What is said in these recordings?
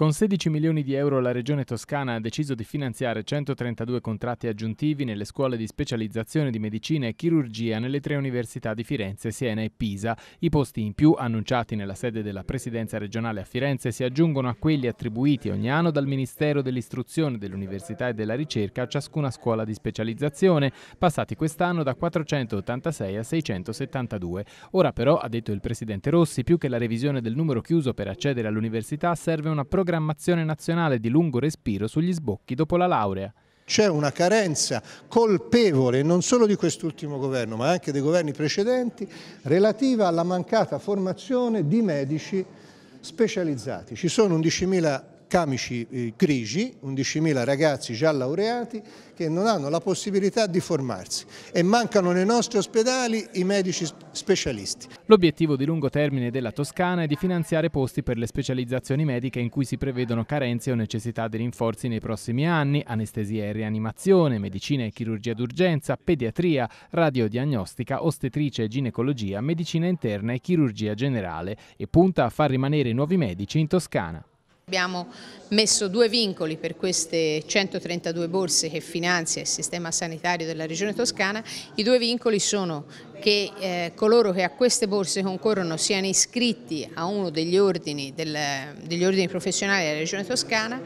Con 16 milioni di euro la Regione Toscana ha deciso di finanziare 132 contratti aggiuntivi nelle scuole di specializzazione di medicina e chirurgia nelle tre università di Firenze, Siena e Pisa. I posti in più annunciati nella sede della Presidenza regionale a Firenze si aggiungono a quelli attribuiti ogni anno dal Ministero dell'Istruzione, dell'Università e della Ricerca a ciascuna scuola di specializzazione, passati quest'anno da 486 a 672. Ora però, ha detto il Presidente Rossi, più che la revisione del numero chiuso per accedere all'università serve una programmazione programmazione nazionale di lungo respiro sugli sbocchi dopo la laurea. C'è una carenza colpevole non solo di quest'ultimo governo ma anche dei governi precedenti relativa alla mancata formazione di medici specializzati. Ci sono 11.000 camici eh, grigi, 11.000 ragazzi già laureati che non hanno la possibilità di formarsi e mancano nei nostri ospedali i medici specialisti. L'obiettivo di lungo termine della Toscana è di finanziare posti per le specializzazioni mediche in cui si prevedono carenze o necessità di rinforzi nei prossimi anni, anestesia e rianimazione, medicina e chirurgia d'urgenza, pediatria, radiodiagnostica, ostetrice e ginecologia, medicina interna e chirurgia generale e punta a far rimanere nuovi medici in Toscana. Abbiamo messo due vincoli per queste 132 borse che finanzia il sistema sanitario della Regione Toscana. I due vincoli sono che eh, coloro che a queste borse concorrono siano iscritti a uno degli ordini, del, degli ordini professionali della Regione Toscana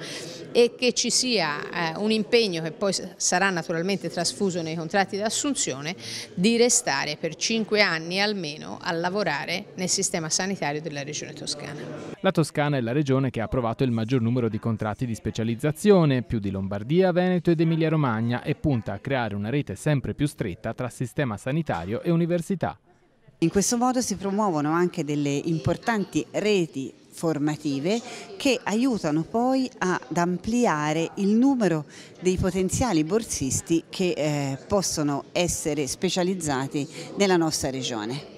e che ci sia eh, un impegno che poi sarà naturalmente trasfuso nei contratti di assunzione di restare per cinque anni almeno a lavorare nel sistema sanitario della Regione Toscana. La Toscana è la regione che ha approvato il maggior numero di contratti di specializzazione, più di Lombardia, Veneto ed Emilia Romagna e punta a creare una rete sempre più stretta tra sistema sanitario e università all'università. In questo modo si promuovono anche delle importanti reti formative che aiutano poi ad ampliare il numero dei potenziali borsisti che eh, possono essere specializzati nella nostra regione.